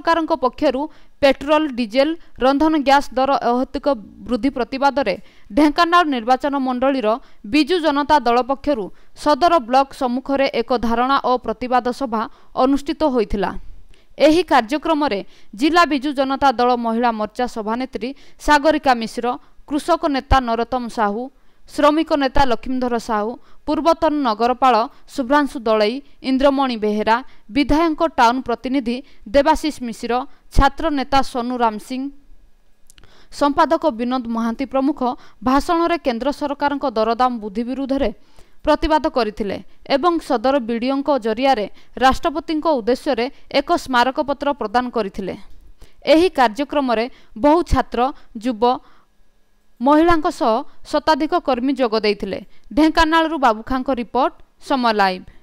ସରକାରଙ୍କ ପକ୍ଷରୁ petrol diesel ରନ୍ଧନ ଗ୍ୟାସ୍ ଦର ଅହତିକ ବୃଦ୍ଧି ପ୍ରତିବାଦରେ ଢେଙ୍କାନାଳ ନିର୍ବାଚନ ମଣ୍ଡଳୀର ବିଜୁ ଜନତା ଦଳ ପକ୍ଷରୁ ସଦର ବ୍ଲକ ସମ୍ମୁଖରେ ଏକ ଧାରଣା ଓ ପ୍ରତିବାଦ ସଭା ଅନୁଷ୍ଠିତ ହୋଇଥିଲା ଏହି କାର୍ଯ୍ୟକ୍ରମରେ ଜିଲ୍ଲା ବିଜୁ ଜନତା ଦଳ ମହିଳା ମୋର୍ଚ୍ଚା ସଭାନେତ୍ରୀ ସାଗରିକା ମିଶ୍ର କୃଷକ ନେତା ନରୋତ୍ତମ ସାହୁ ଶ୍ରମିକ ନେତା ଲକ୍ଷ୍ମୀଧର ସାହୁ ପୂର୍ବତନ ନଗରପାଳ ଶୁଭ୍ରାଂଶୁ ଦଳେଇ ଇନ୍ଦ୍ରମଣି ବେହେରା ବିଧାୟକ ଟାଉନ୍ ପ୍ରତିନିଧି ଦେବାଶିଷ ମିଶ୍ର ଛାତ୍ର ନେତା ସୋନୁ ରାମ ସିଂ ସମ୍ପାଦକ ବିନୋଦ ମହାନ୍ତି ପ୍ରମୁଖ ଭାଷଣରେ କେନ୍ଦ୍ର ସରକାରଙ୍କ ଦରଦାମ ବୃଦ୍ଧି ବିରୁଦ୍ଧରେ ପ୍ରତିବାଦ କରିଥିଲେ ଏବଂ ସଦର ବିଡ଼ିଓଙ୍କ ଜରିଆରେ ରାଷ୍ଟ୍ରପତିଙ୍କ ଉଦ୍ଦେଶ୍ୟରେ ଏକ ସ୍ମାରକପତ୍ର ପ୍ରଦାନ କରିଥିଲେ ଏହି କାର୍ଯ୍ୟକ୍ରମରେ ବହୁ ଛାତ୍ର ଯୁବ ମହିଳାଙ୍କ ସହ ଶତାଧିକ କର୍ମୀ ଯୋଗ ଦେଇଥିଲେ ଢେଙ୍କାନାଳରୁ ବାବୁଖାଙ୍କ ରିପୋର୍ଟ ସମ ଲାଇଭ୍